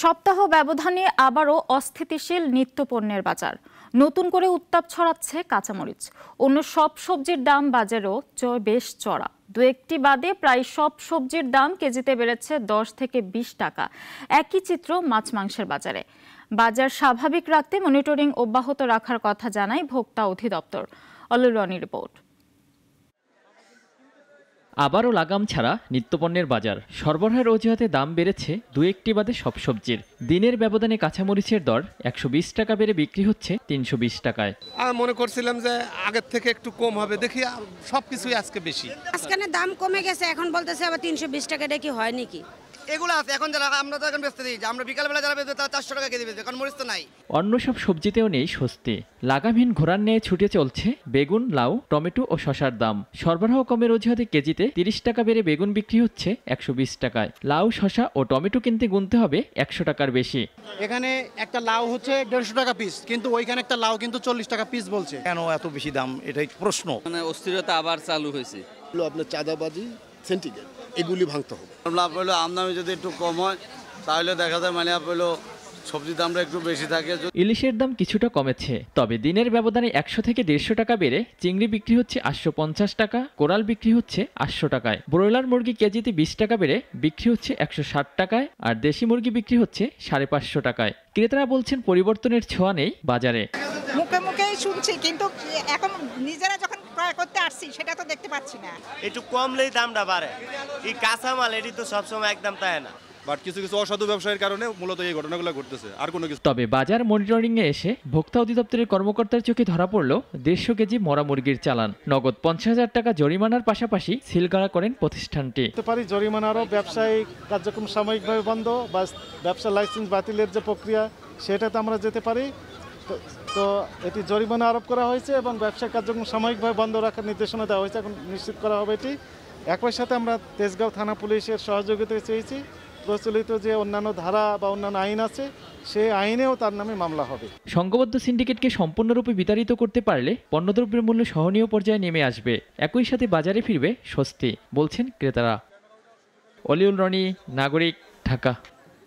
সপ্তাহ ব্যবধানে আবারও অস্থিতিশীল নিত্যপণ্যের বাজার নতুন করে উত্তাপ ছড়াচ্ছে কাঁচামরিচ অন্য সব সবজির দাম বাজারেও বেশ চড়া দু একটি বাদে প্রায় সব সবজির দাম কেজিতে বেড়েছে দশ থেকে বিশ টাকা একই চিত্র মাছ মাংসের বাজারে বাজার স্বাভাবিক রাখতে মনিটরিং অব্যাহত রাখার কথা জানায় ভোক্তা অধিদপ্তর অলুরনি রিপোর্ট আবারও লাগাম ছাড়া নিত্যপণ্যের বাজার সরবরাহের অজুহাতে দাম বেড়েছে দু একটি বাদে সব সবজির দিনের ব্যবধানে কাঁচামরিচের দর একশো বিশ টাকা বেড়ে বিক্রি হচ্ছে তিনশো বিশ টাকায় আমি মনে করছিলাম যে আগের থেকে একটু কম হবে দেখি সব কিছুই আজকে বেশি আজকে দাম কমে গেছে এখন বলতেছে আবার তিনশো বিশ টাকা এটা কি হয় নাকি এগুলো আছে এখন যারা আমরা তো এখন বেচতে দিই আমরা বিকালবেলা যারা বেচবে তারা চারশো টাকা কেজি বেচবে কারণ মরিচ তো নাই অন্য সব সবজিতেও নেই স্বস্তি লাগামহীন ঘোরার নিয়ে ছুটে চলছে বেগুন লাউ টমেটো ও শশার দাম সরবরাহ কমের অজুহাতে কেজিতে তিরিশ টাকা বেড়ে বেগুন বিক্রি হচ্ছে একশো বিশ টাকায় লাউ শশা ও টমেটো কিনতে গুনতে হবে একশো টাকার বেশি এখানে একটা লাউ হচ্ছে দেড়শো টাকা পিস কিন্তু ওইখানে একটা লাউ কিন্তু চল্লিশ টাকা পিস বলছে কেন এত বেশি দাম এটাই প্রশ্ন মানে অস্থিরতা আবার চালু হয়েছে আপনার চাঁদাবাজি সেন্টিগ্রেড এগুলি ভাঙতে হবে লাভ হলো আমদানি যদি একটু কম হয় তাহলে দেখা যায় মানে হলো সবজির দামটা একটু বেশি থাকে ইলিশের দাম কিছুটা কমেছে তবে দিনের ব্যবধানে একশো থেকে দেড়শো টাকা বেড়ে চিংড়ি বিক্রি হচ্ছে আটশো পঞ্চাশ টাকা কোরাল বিক্রি হচ্ছে আটশো টাকায় ব্রয়লার মুরগি কেজিতে বিশ টাকা বেড়ে বিক্রি হচ্ছে একশো ষাট টাকায় আর দেশি মুরগি বিক্রি হচ্ছে সাড়ে পাঁচশো টাকায় ক্রেতারা বলছেন পরিবর্তনের ছোঁয়া নেই বাজারে মুখে মুখেই শুনছি কিন্তু এখন নিজেরা যখন ক্রয় করতে আসছি সেটা তো দেখতে পাচ্ছি না একটু কমলেই দামটা বাড়ে এই কাঁচামাল এটি তো সবসময় একদম তাই না বাট কিছু কিছু অসাধু কারণে মূলত এই ঘটতেছে আর কোনো কিছু তবে বাজার মনিটরিং এ এসে ভোক্তা অধিদপ্তরের কর্মকর্তার চোখে ধরা পড়ল দেড়শো কেজি মরা মুরগির চালান নগদ পঞ্চাশ হাজার টাকা জরিমানার পাশাপাশি সিলগাড়া করেন প্রতিষ্ঠানটি পারি জরিমানারও ব্যবসায়িক কার্যক্রম সাময়িকভাবে বন্ধ বা ব্যবসা লাইসেন্স বাতিলের যে প্রক্রিয়া সেটাতে আমরা যেতে পারি তো এটি জরিমানা আরোপ করা হয়েছে এবং ব্যবসা কার্যক্রম সাময়িকভাবে বন্ধ রাখার নির্দেশনা দেওয়া হয়েছে এখন নিশ্চিত করা হবে এটি একই সাথে আমরা তেজগাঁও থানা পুলিশের সহযোগিতা চেয়েছি প্রচলিত যে অন্যান্য ধারা বা অন্যান্য আইন আছে সে আইনেও তার নামে মামলা হবে সংঘবদ্ধ সিন্ডিকেটকে সম্পূর্ণরূপে বিতাড়িত করতে পারলে পণ্যদ্রব্যের মূল্য সহনীয় পর্যায়ে নেমে আসবে একই সাথে বাজারে ফিরবে স্বস্তি বলছেন ক্রেতারা অলিউল রনি নাগরিক ঢাকা